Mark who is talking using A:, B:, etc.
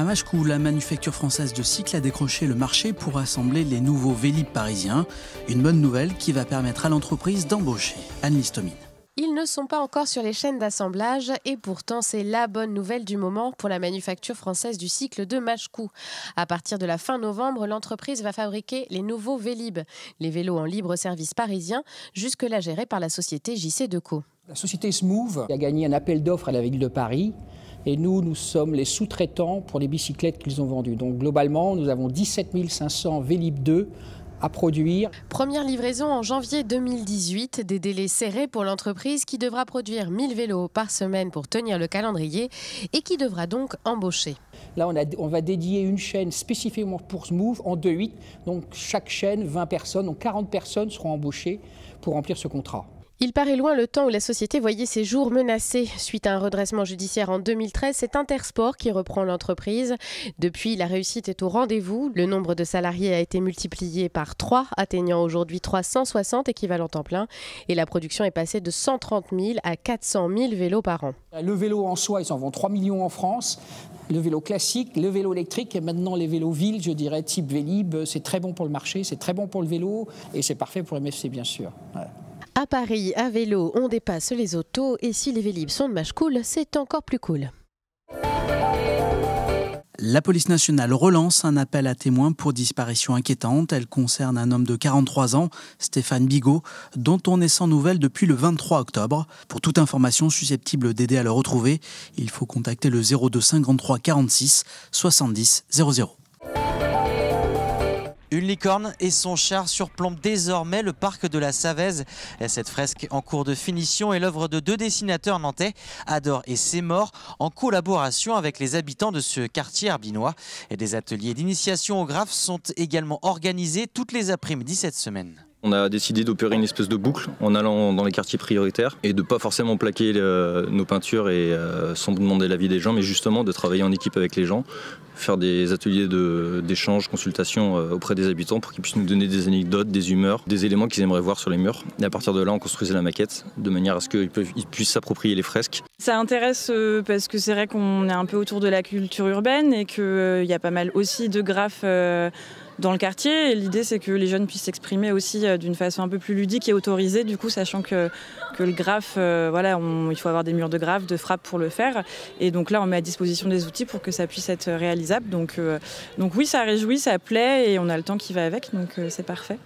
A: À Machecou, la manufacture française de cycles a décroché le marché pour assembler les nouveaux Vélib parisiens. Une bonne nouvelle qui va permettre à l'entreprise d'embaucher. Anne Listomine.
B: Ils ne sont pas encore sur les chaînes d'assemblage et pourtant c'est la bonne nouvelle du moment pour la manufacture française du cycle de Machecou. À partir de la fin novembre, l'entreprise va fabriquer les nouveaux Vélib, les vélos en libre service parisiens, jusque-là gérés par la société JC Deco. La société
C: Smooth a gagné un appel d'offres à la ville de Paris et nous, nous sommes les sous-traitants pour les bicyclettes qu'ils ont vendues. Donc globalement, nous avons 17 500 Vélib 2 à produire.
B: Première livraison en janvier 2018, des délais serrés pour l'entreprise qui devra produire 1000 vélos par semaine pour tenir le calendrier et qui devra donc embaucher. Là, on,
C: on va dédier une chaîne spécifiquement pour ce en 2-8. Donc chaque chaîne, 20 personnes, donc 40 personnes seront embauchées pour remplir ce contrat.
B: Il paraît loin le temps où la société voyait ses jours menacés suite à un redressement judiciaire en 2013. C'est Intersport qui reprend l'entreprise. Depuis, la réussite est au rendez-vous. Le nombre de salariés a été multiplié par 3, atteignant aujourd'hui 360 équivalents temps plein. Et la production est passée de 130 000 à 400 000 vélos par an.
C: Le vélo en soi, ils en vendent 3 millions en France. Le vélo classique, le vélo électrique et maintenant les vélos villes, je dirais, type Vélib. C'est très bon pour le marché, c'est très bon pour le vélo et c'est parfait pour MFC, bien sûr.
B: À Paris, à vélo, on dépasse les autos et si les Vélib sont de mâche cool, c'est encore plus cool.
A: La police nationale relance un appel à témoins pour disparition inquiétante. Elle concerne un homme de 43 ans, Stéphane Bigot, dont on est sans nouvelles depuis le 23 octobre. Pour toute information susceptible d'aider à le retrouver, il faut contacter le 02 53 46 70 00
D: licorne et son char surplombe désormais le parc de la Savèse. Cette fresque en cours de finition est l'œuvre de deux dessinateurs nantais, Ador et Seymour, en collaboration avec les habitants de ce quartier binois. Et des ateliers d'initiation au graphe sont également organisés toutes les après-midi cette semaine.
E: On a décidé d'opérer une espèce de boucle en allant dans les quartiers prioritaires et de pas forcément plaquer euh, nos peintures et euh, sans demander l'avis des gens, mais justement de travailler en équipe avec les gens, faire des ateliers d'échange, consultations consultation euh, auprès des habitants pour qu'ils puissent nous donner des anecdotes, des humeurs, des éléments qu'ils aimeraient voir sur les murs. Et à partir de là, on construisait la maquette de manière à ce qu'ils puissent s'approprier les fresques.
F: Ça intéresse parce que c'est vrai qu'on est un peu autour de la culture urbaine et qu'il y a pas mal aussi de graphes dans le quartier. l'idée, c'est que les jeunes puissent s'exprimer aussi euh, d'une façon un peu plus ludique et autorisée, du coup, sachant que, le graphe, euh, voilà, il faut avoir des murs de graphe, de frappe pour le faire. Et donc là, on met à disposition des outils pour que ça puisse être réalisable. Donc, euh, donc oui, ça réjouit, ça plaît et on a le temps qui va avec, donc c'est parfait.